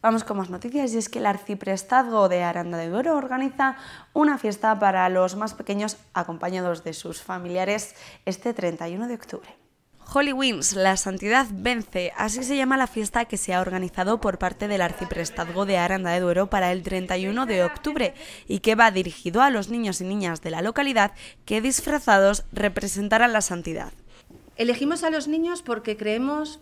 Vamos con más noticias y es que el arciprestazgo de Aranda de Duero organiza una fiesta para los más pequeños acompañados de sus familiares este 31 de octubre. Holy Wings, la santidad vence, así se llama la fiesta que se ha organizado por parte del arciprestazgo de Aranda de Duero para el 31 de octubre y que va dirigido a los niños y niñas de la localidad que disfrazados representarán la santidad. Elegimos a los niños porque creemos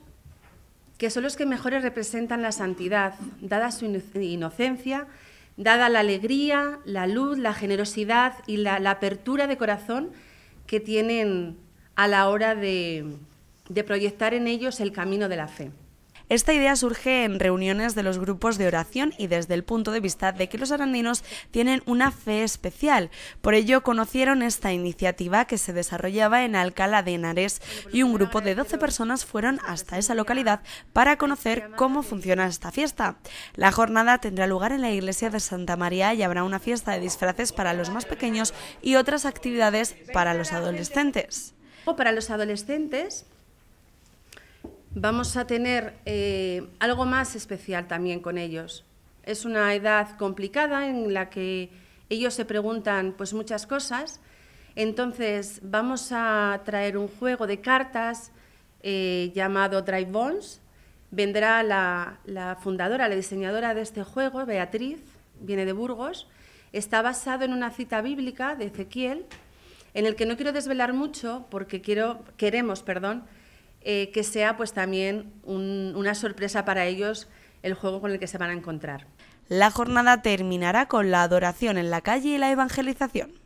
que son los que mejores representan la santidad, dada su inocencia, dada la alegría, la luz, la generosidad y la, apertura de corazón que tienen a la hora de proyectar en ellos el camino de la fe. Esta idea surge en reuniones de los grupos de oración y desde el punto de vista de que los arandinos tienen una fe especial. Por ello conocieron esta iniciativa que se desarrollaba en Alcalá de Henares y un grupo de 12 personas fueron hasta esa localidad para conocer cómo funciona esta fiesta. La jornada tendrá lugar en la iglesia de Santa María y habrá una fiesta de disfraces para los más pequeños y otras actividades para los adolescentes. O para los adolescentes vamos a tener eh, algo más especial también con ellos. Es una edad complicada en la que ellos se preguntan pues muchas cosas. Entonces vamos a traer un juego de cartas eh, llamado Drive Bones. Vendrá la, fundadora, la diseñadora de este juego, Beatriz, viene de Burgos. Está basado en una cita bíblica de Ezequiel, en el que no quiero desvelar mucho porque quiero, queremos, perdón, eh, que sea pues también una sorpresa para ellos el juego con el que se van a encontrar. La jornada terminará con la adoración en la calle y la evangelización.